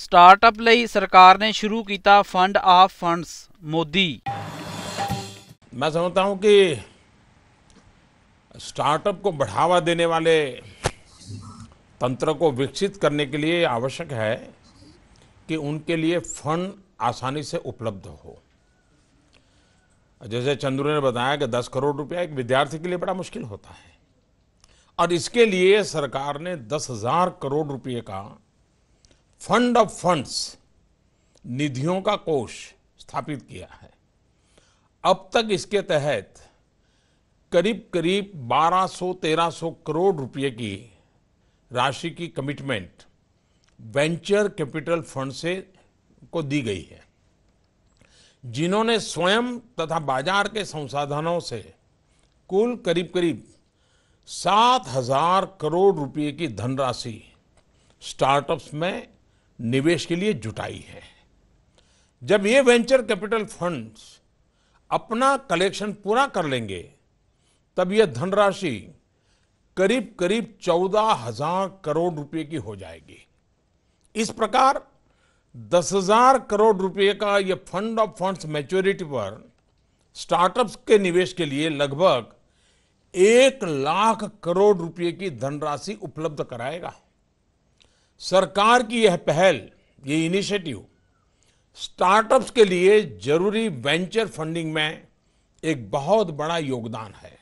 startup सरकार ने शुरू किया फंड ऑफ फंड्स मोदी मैं समझता हूं कि स्टार्टअप को बढ़ावा देने वाले तंत्र को विकसित करने के लिए आवश्यक है कि उनके लिए फंड आसानी से उपलब्ध हो जैसे चंद्र ने बताया कि 10 करोड़ रुपया एक विद्यार्थी के लिए बड़ा मुश्किल होता है और इसके लिए सरकार ने दस हजार करोड़ रुपये का फंड ऑफ फंड्स निधियों का कोष स्थापित किया है अब तक इसके तहत करीब करीब 1200-1300 करोड़ रुपए की राशि की कमिटमेंट वेंचर कैपिटल फंड से को दी गई है जिन्होंने स्वयं तथा बाजार के संसाधनों से कुल करीब करीब सात हजार करोड़ रुपए की धनराशि स्टार्टअप्स में निवेश के लिए जुटाई है जब ये वेंचर कैपिटल फंड्स अपना कलेक्शन पूरा कर लेंगे तब यह धनराशि करीब करीब चौदह हजार करोड़ रुपए की हो जाएगी इस प्रकार दस हजार करोड़ रुपए का यह फंड ऑफ फंड्स मैच्योरिटी पर स्टार्टअप्स के निवेश के लिए लगभग एक लाख करोड़ रुपए की धनराशि उपलब्ध कराएगा सरकार की यह पहल ये इनिशिएटिव स्टार्टअप्स के लिए जरूरी वेंचर फंडिंग में एक बहुत बड़ा योगदान है